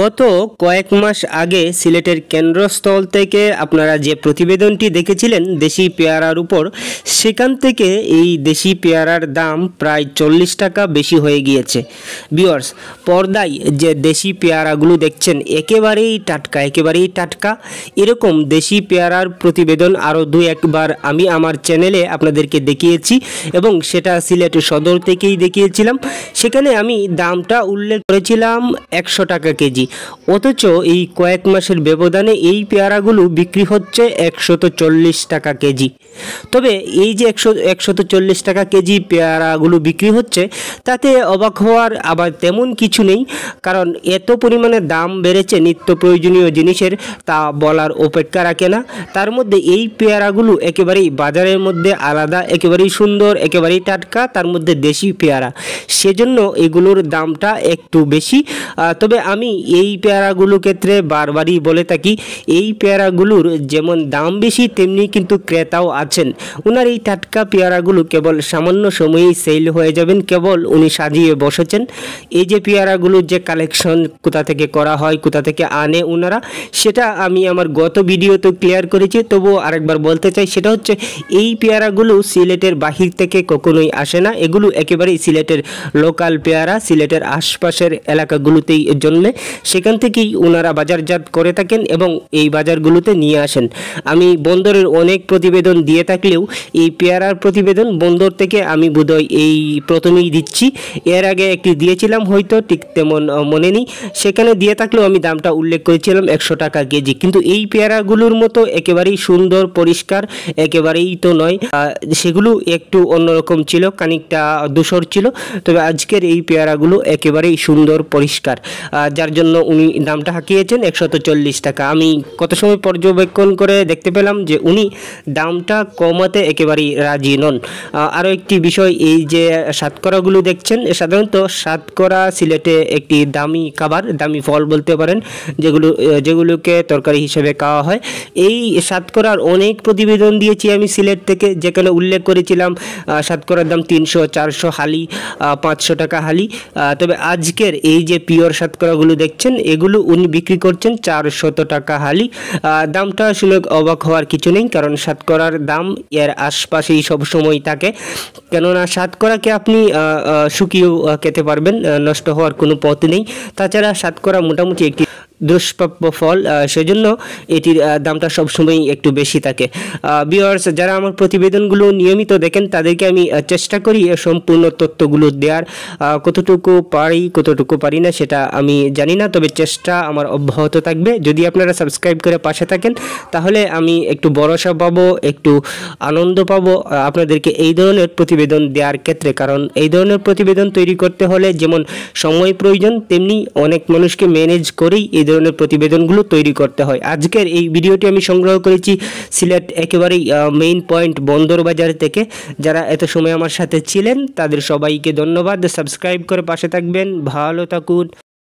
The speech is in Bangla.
গত কয়েক মাস আগে সিলেটের কেন্দ্রস্থল থেকে আপনারা যে প্রতিবেদনটি দেখেছিলেন দেশি পেয়ারার উপর সেখান থেকে এই দেশি পেয়ারার দাম প্রায় চল্লিশ টাকা বেশি হয়ে গিয়েছে বিয়ার্স পর্দায় যে দেশি পেয়ারাগুলো দেখছেন একেবারেই টাটকা একেবারেই টাটকা এরকম দেশি পেয়ারার প্রতিবেদন আরও দু একবার আমি আমার চ্যানেলে আপনাদেরকে দেখিয়েছি এবং সেটা সিলেট সদর থেকেই দেখিয়েছিলাম সেখানে আমি দামটা উল্লেখ করেছিলাম একশো টাকা কেজি কেজি অথচ এই কয়েক মাসের ব্যবধানে এই পেয়ারাগুলো বিক্রি হচ্ছে একশত চল্লিশ টাকা কেজি তবে এই যে একশো চল্লিশ টাকা কেজি পেয়ারাগুলো বিক্রি হচ্ছে তাতে অবাক হওয়ার আবার তেমন কিছু নেই কারণ এত পরিমাণে দাম বেড়েছে নিত্য প্রয়োজনীয় জিনিসের তা বলার অপেক্ষা রাখে না তার মধ্যে এই পেয়ারাগুলো একেবারেই বাজারের মধ্যে আলাদা একেবারেই সুন্দর একেবারেই টাটকা তার মধ্যে দেশি পেয়ারা সেজন্য এগুলোর দামটা একটু বেশি তবে আমি এই পেয়ারাগুলো ক্ষেত্রে বারবারই বলে থাকি এই পেয়ারাগুলোর যেমন দাম বেশি তেমনি কিন্তু ক্রেতাও আছেন ওনার এই টাটকা পেয়ারাগুলো কেবল সামান্য সময়েই সেল হয়ে যাবেন কেবল উনি সাজিয়ে বসেছেন এই যে পেয়ারাগুলোর যে কালেকশন কোথা থেকে করা হয় কোথা থেকে আনে ওনারা সেটা আমি আমার গত ভিডিওতে ক্লিয়ার করেছি তবুও আরেকবার বলতে চাই সেটা হচ্ছে এই পেয়ারাগুলো সিলেটের বাহির থেকে কখনোই আসে না এগুলো একেবারেই সিলেটের লোকাল পেয়ারা সিলেটের আশপাশের এলাকাগুলোতেই জন্মে সেখান থেকেই ওনারা বাজারজাত করে থাকেন এবং এই বাজারগুলোতে নিয়ে আসেন আমি বন্দরের অনেক প্রতিবেদন দিয়ে থাকলেও এই পেয়ারার প্রতিবেদন বন্দর থেকে আমি বোধহয় এই প্রথমেই দিচ্ছি এর আগে একটি দিয়েছিলাম হয়তো ঠিক তেমন মনে নেই সেখানে দিয়ে থাকলেও আমি দামটা উল্লেখ করেছিলাম একশো টাকা কেজি কিন্তু এই পেয়ারাগুলোর মতো একেবারেই সুন্দর পরিষ্কার একেবারেই তো নয় সেগুলো একটু অন্যরকম ছিল খানিকটা দূষর ছিল তবে আজকের এই পেয়ারাগুলো একেবারেই সুন্দর পরিষ্কার যারা যার জন্য উনি দামটা হাঁকিয়েছেন একশো চল্লিশ টাকা আমি কত সময় পর্যবেক্ষণ করে দেখতে পেলাম যে উনি দামটা কমাতে একেবারেই রাজি নন আরও একটি বিষয় এই যে সাতকরাগুলো দেখছেন সাধারণত সাতকরা সিলেটে একটি দামি খাবার দামি ফল বলতে পারেন যেগুলো যেগুলোকে তরকারি হিসেবে খাওয়া হয় এই সাতকরার অনেক প্রতিবেদন দিয়েছি আমি সিলেট থেকে যেখানে উল্লেখ করেছিলাম সাতকরার দাম তিনশো চারশো হালি পাঁচশো টাকা হালি তবে আজকের এই যে পিওর সাতকরাগুলো দেখছেন এগুলো উনি বিক্রি করছেন চারশত টাকা হালি দামটা আসলে অবাক হওয়ার কিছু নেই কারণ সাতকরার দাম এর আশপাশেই সবসময় থাকে কেননা সাতকরাকে আপনি শুকিয়েও খেতে পারবেন নষ্ট হওয়ার কোনো পথ নেই তাছাড়া সাতকরা মোটামুটি একটি দুষ্প্রাপ্য ফল সেজন্য এটির দামটা সবসময়ই একটু বেশি থাকে বিয়ার্স যারা আমার প্রতিবেদনগুলো নিয়মিত দেখেন তাদেরকে আমি চেষ্টা করি সম্পূর্ণ তথ্যগুলো দেওয়ার কতটুকু পারি কতটুকু পারি না সেটা আমি জানি না তবে চেষ্টা আমার অব্যাহত থাকবে যদি আপনারা সাবস্ক্রাইব করে পাশে থাকেন তাহলে আমি একটু ভরসা পাবো একটু আনন্দ পাবো আপনাদেরকে এই ধরনের প্রতিবেদন দেওয়ার ক্ষেত্রে কারণ এই ধরনের প্রতিবেদন তৈরি করতে হলে যেমন সময় প্রয়োজন তেমনি অনেক মানুষকে ম্যানেজ করেই এই ধরনের প্রতিবেদনগুলো তৈরি করতে হয় আজকের এই ভিডিওটি আমি সংগ্রহ করেছি সিলেট একেবারেই মেইন পয়েন্ট বন্দরবাজার থেকে যারা এত সময় আমার সাথে ছিলেন তাদের সবাইকে ধন্যবাদ সাবস্ক্রাইব করে পাশে থাকবেন ভালো থাকুন